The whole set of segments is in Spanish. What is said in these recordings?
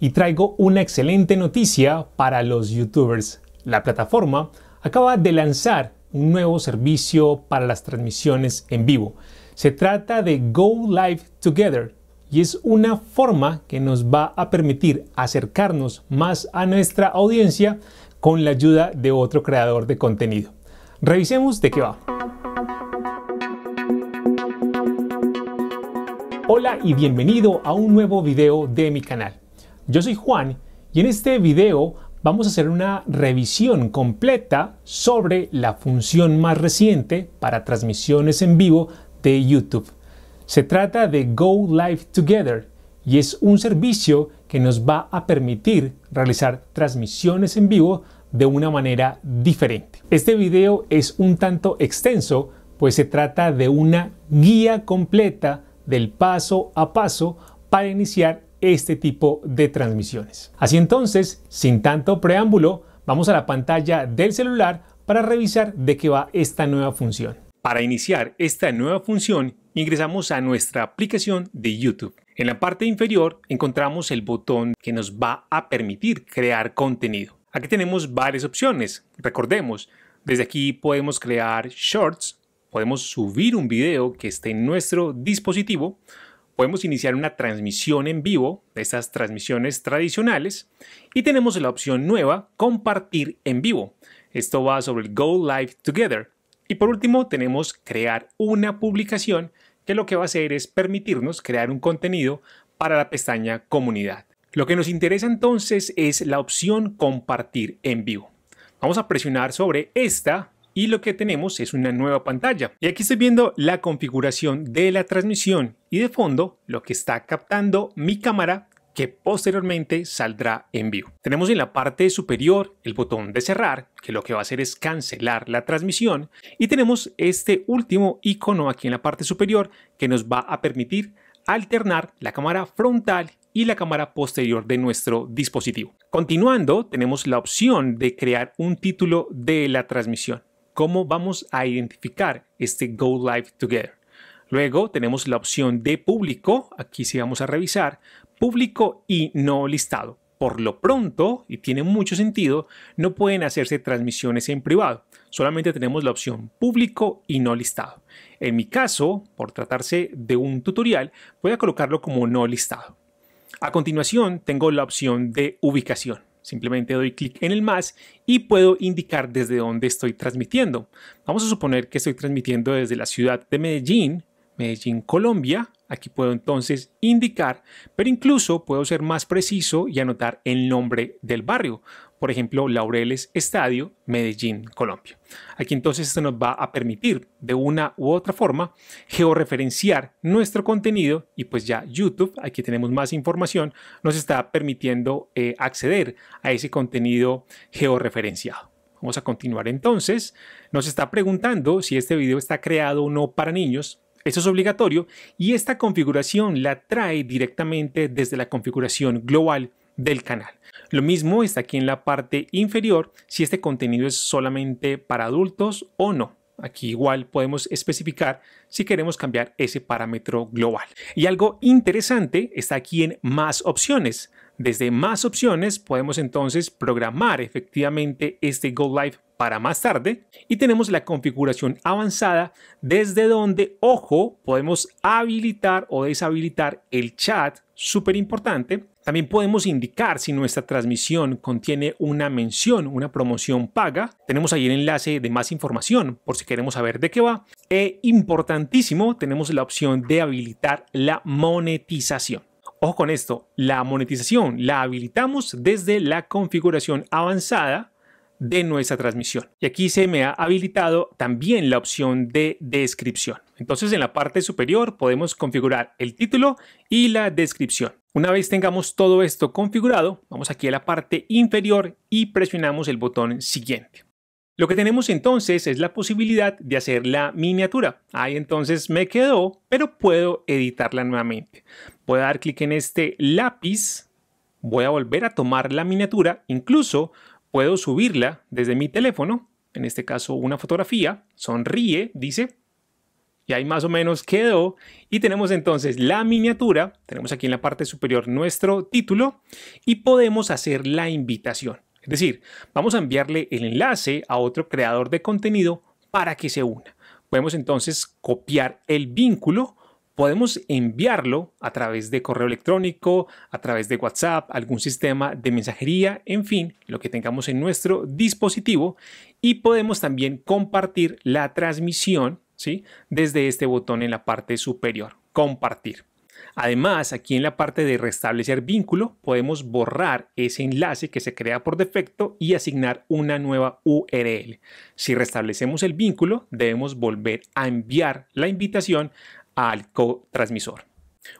y traigo una excelente noticia para los youtubers. La plataforma acaba de lanzar un nuevo servicio para las transmisiones en vivo. Se trata de Go Live Together y es una forma que nos va a permitir acercarnos más a nuestra audiencia con la ayuda de otro creador de contenido. Revisemos de qué va. Hola y bienvenido a un nuevo video de mi canal. Yo soy Juan y en este video vamos a hacer una revisión completa sobre la función más reciente para transmisiones en vivo de YouTube. Se trata de Go Live Together y es un servicio que nos va a permitir realizar transmisiones en vivo de una manera diferente. Este video es un tanto extenso, pues se trata de una guía completa del paso a paso para iniciar este tipo de transmisiones. Así entonces, sin tanto preámbulo, vamos a la pantalla del celular para revisar de qué va esta nueva función. Para iniciar esta nueva función, ingresamos a nuestra aplicación de YouTube. En la parte inferior encontramos el botón que nos va a permitir crear contenido. Aquí tenemos varias opciones. Recordemos, desde aquí podemos crear shorts, podemos subir un video que esté en nuestro dispositivo, podemos iniciar una transmisión en vivo, de estas transmisiones tradicionales, y tenemos la opción nueva, compartir en vivo. Esto va sobre el Go Live Together. Y por último tenemos crear una publicación, que lo que va a hacer es permitirnos crear un contenido para la pestaña comunidad. Lo que nos interesa entonces es la opción compartir en vivo. Vamos a presionar sobre esta y lo que tenemos es una nueva pantalla. Y aquí estoy viendo la configuración de la transmisión y de fondo lo que está captando mi cámara que posteriormente saldrá en vivo. Tenemos en la parte superior el botón de cerrar, que lo que va a hacer es cancelar la transmisión, y tenemos este último icono aquí en la parte superior que nos va a permitir alternar la cámara frontal y la cámara posterior de nuestro dispositivo. Continuando, tenemos la opción de crear un título de la transmisión cómo vamos a identificar este Go Live Together. Luego tenemos la opción de público, aquí sí vamos a revisar, público y no listado. Por lo pronto, y tiene mucho sentido, no pueden hacerse transmisiones en privado. Solamente tenemos la opción público y no listado. En mi caso, por tratarse de un tutorial, voy a colocarlo como no listado. A continuación, tengo la opción de ubicación. Simplemente doy clic en el más y puedo indicar desde dónde estoy transmitiendo. Vamos a suponer que estoy transmitiendo desde la ciudad de Medellín, Medellín, Colombia. Aquí puedo entonces indicar, pero incluso puedo ser más preciso y anotar el nombre del barrio por ejemplo, Laureles Estadio, Medellín, Colombia. Aquí entonces esto nos va a permitir de una u otra forma georreferenciar nuestro contenido y pues ya YouTube, aquí tenemos más información, nos está permitiendo eh, acceder a ese contenido georreferenciado. Vamos a continuar entonces. Nos está preguntando si este video está creado o no para niños. Eso es obligatorio y esta configuración la trae directamente desde la configuración global del canal. Lo mismo está aquí en la parte inferior si este contenido es solamente para adultos o no. Aquí igual podemos especificar si queremos cambiar ese parámetro global. Y algo interesante está aquí en más opciones. Desde más opciones podemos entonces programar efectivamente este Go Live para más tarde y tenemos la configuración avanzada desde donde, ojo, podemos habilitar o deshabilitar el chat, súper importante, también podemos indicar si nuestra transmisión contiene una mención, una promoción paga. Tenemos ahí el enlace de más información por si queremos saber de qué va. E importantísimo, tenemos la opción de habilitar la monetización. Ojo con esto, la monetización la habilitamos desde la configuración avanzada de nuestra transmisión. Y aquí se me ha habilitado también la opción de descripción. Entonces en la parte superior podemos configurar el título y la descripción. Una vez tengamos todo esto configurado, vamos aquí a la parte inferior y presionamos el botón siguiente. Lo que tenemos entonces es la posibilidad de hacer la miniatura. Ahí entonces me quedó, pero puedo editarla nuevamente. Voy a dar clic en este lápiz, voy a volver a tomar la miniatura, incluso puedo subirla desde mi teléfono, en este caso una fotografía, sonríe, dice, y ahí más o menos quedó. Y tenemos entonces la miniatura, tenemos aquí en la parte superior nuestro título y podemos hacer la invitación. Es decir, vamos a enviarle el enlace a otro creador de contenido para que se una. Podemos entonces copiar el vínculo, podemos enviarlo a través de correo electrónico, a través de WhatsApp, algún sistema de mensajería, en fin, lo que tengamos en nuestro dispositivo. Y podemos también compartir la transmisión desde este botón en la parte superior, compartir. Además, aquí en la parte de restablecer vínculo, podemos borrar ese enlace que se crea por defecto y asignar una nueva URL. Si restablecemos el vínculo, debemos volver a enviar la invitación al co-transmisor.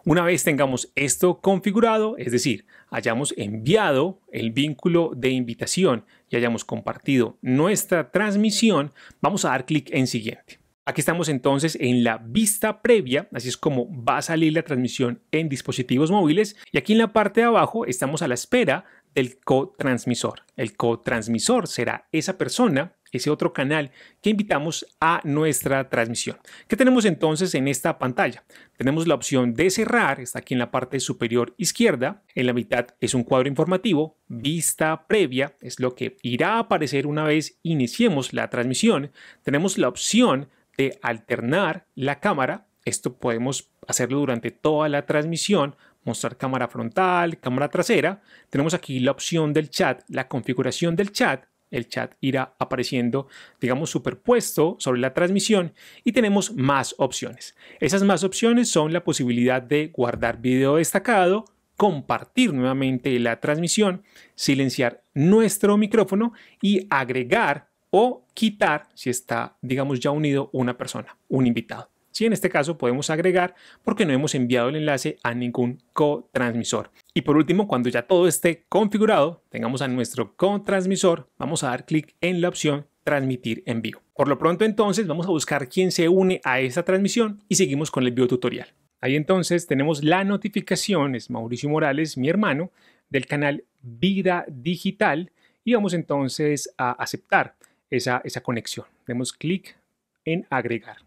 Una vez tengamos esto configurado, es decir, hayamos enviado el vínculo de invitación y hayamos compartido nuestra transmisión, vamos a dar clic en siguiente. Aquí estamos entonces en la vista previa, así es como va a salir la transmisión en dispositivos móviles y aquí en la parte de abajo estamos a la espera del cotransmisor. El cotransmisor será esa persona, ese otro canal que invitamos a nuestra transmisión. ¿Qué tenemos entonces en esta pantalla? Tenemos la opción de cerrar, está aquí en la parte superior izquierda, en la mitad es un cuadro informativo, vista previa es lo que irá a aparecer una vez iniciemos la transmisión. Tenemos la opción de alternar la cámara. Esto podemos hacerlo durante toda la transmisión, mostrar cámara frontal, cámara trasera. Tenemos aquí la opción del chat, la configuración del chat. El chat irá apareciendo, digamos, superpuesto sobre la transmisión y tenemos más opciones. Esas más opciones son la posibilidad de guardar video destacado, compartir nuevamente la transmisión, silenciar nuestro micrófono y agregar o quitar si está, digamos, ya unido una persona, un invitado. Si en este caso podemos agregar porque no hemos enviado el enlace a ningún cotransmisor. Y por último, cuando ya todo esté configurado, tengamos a nuestro cotransmisor, vamos a dar clic en la opción transmitir en vivo. Por lo pronto entonces vamos a buscar quién se une a esta transmisión y seguimos con el video tutorial. Ahí entonces tenemos la notificación, es Mauricio Morales, mi hermano, del canal Vida Digital y vamos entonces a aceptar esa, esa conexión. Demos clic en agregar.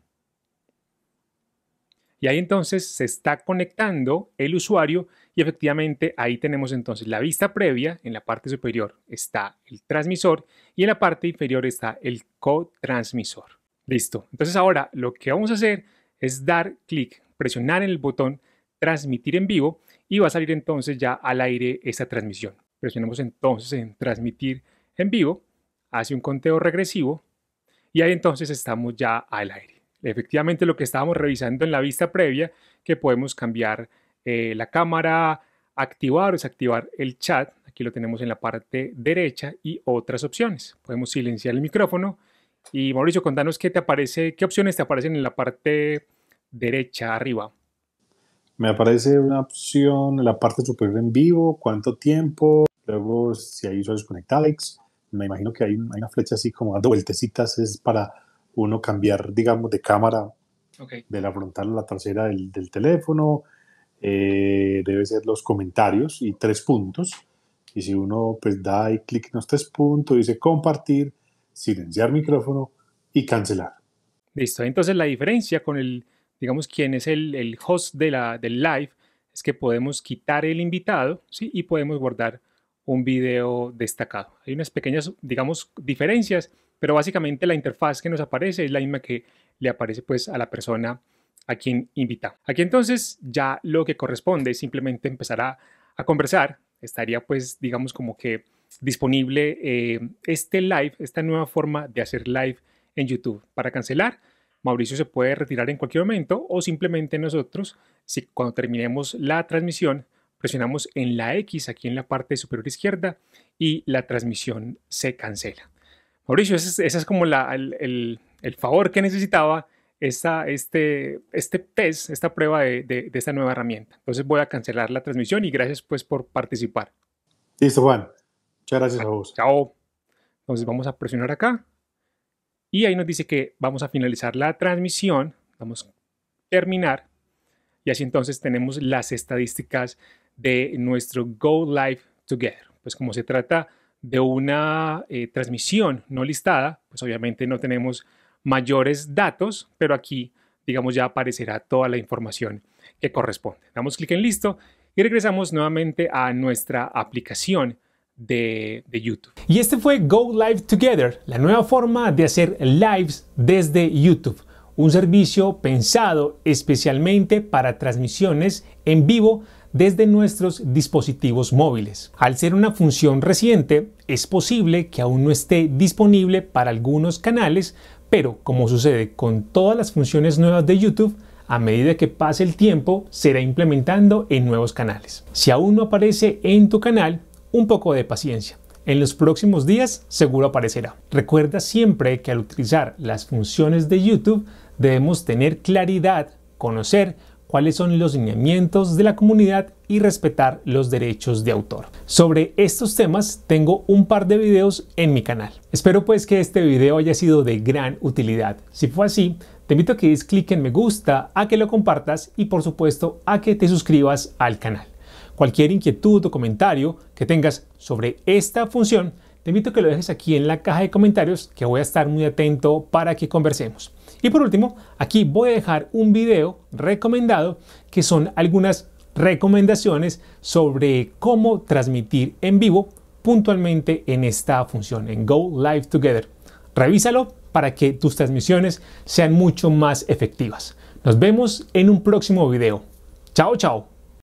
Y ahí entonces se está conectando el usuario y efectivamente ahí tenemos entonces la vista previa, en la parte superior está el transmisor y en la parte inferior está el transmisor. Listo, entonces ahora lo que vamos a hacer es dar clic, presionar en el botón transmitir en vivo y va a salir entonces ya al aire esa transmisión. Presionamos entonces en transmitir en vivo hace un conteo regresivo y ahí entonces estamos ya al aire. Efectivamente lo que estábamos revisando en la vista previa, que podemos cambiar eh, la cámara, activar o desactivar el chat, aquí lo tenemos en la parte derecha, y otras opciones. Podemos silenciar el micrófono y Mauricio, contanos qué te aparece, qué opciones te aparecen en la parte derecha arriba. Me aparece una opción en la parte superior en vivo, cuánto tiempo, luego si hay usuarios Alex me imagino que hay, una flecha así como a vueltecitas, es para uno cambiar, digamos, de cámara de la frontal a la trasera del, teléfono, eh, debe ser los comentarios y tres puntos. Y si uno pues da y clic en los tres puntos, dice compartir, silenciar micrófono y cancelar. Listo, entonces la diferencia con el, digamos, quién es el, el host de la, del live es que podemos quitar el invitado ¿sí? y podemos guardar un video destacado. Hay unas pequeñas, digamos, diferencias, pero básicamente la interfaz que nos aparece es la misma que le aparece pues a la persona a quien invita. Aquí entonces ya lo que corresponde es simplemente empezar a, conversar. Estaría pues, digamos, como que disponible eh, este live, esta nueva forma de hacer live en YouTube. Para cancelar, Mauricio se puede retirar en cualquier momento o simplemente nosotros, si cuando terminemos la transmisión, presionamos en la X aquí en la parte superior izquierda y la transmisión se cancela. Mauricio, ese es, como el, el, favor que necesitaba esta, este, este test, esta prueba de, de, de, esta nueva herramienta. Entonces voy a cancelar la transmisión y gracias pues por participar. Listo, Juan. Muchas gracias a vos. Chao. Entonces vamos a presionar acá y ahí nos dice que vamos a finalizar la transmisión. Vamos a terminar y así entonces tenemos las estadísticas de nuestro Go Live Together. Pues como se trata de una eh, transmisión no listada, pues obviamente no tenemos mayores datos, pero aquí, digamos, ya aparecerá toda la información que corresponde. Damos clic en listo y regresamos nuevamente a nuestra aplicación de, de, YouTube. Y este fue Go Live Together, la nueva forma de hacer lives desde YouTube, un servicio pensado especialmente para transmisiones en vivo desde nuestros dispositivos móviles. Al ser una función reciente, es posible que aún no esté disponible para algunos canales, pero como sucede con todas las funciones nuevas de YouTube, a medida que pase el tiempo será implementando en nuevos canales. Si aún no aparece en tu canal, un poco de paciencia. En los próximos días seguro aparecerá. Recuerda siempre que al utilizar las funciones de YouTube debemos tener claridad, conocer cuáles son los lineamientos de la comunidad y respetar los derechos de autor. Sobre estos temas tengo un par de videos en mi canal. Espero pues que este video haya sido de gran utilidad. Si fue así, te invito a que des clic en me gusta, a que lo compartas y por supuesto a que te suscribas al canal. Cualquier inquietud o comentario que tengas sobre esta función, te invito a que lo dejes aquí en la caja de comentarios, que voy a estar muy atento para que conversemos. Y por último, aquí voy a dejar un video recomendado que son algunas recomendaciones sobre cómo transmitir en vivo puntualmente en esta función, en Go Live Together. Revísalo para que tus transmisiones sean mucho más efectivas. Nos vemos en un próximo video. Chao, chao.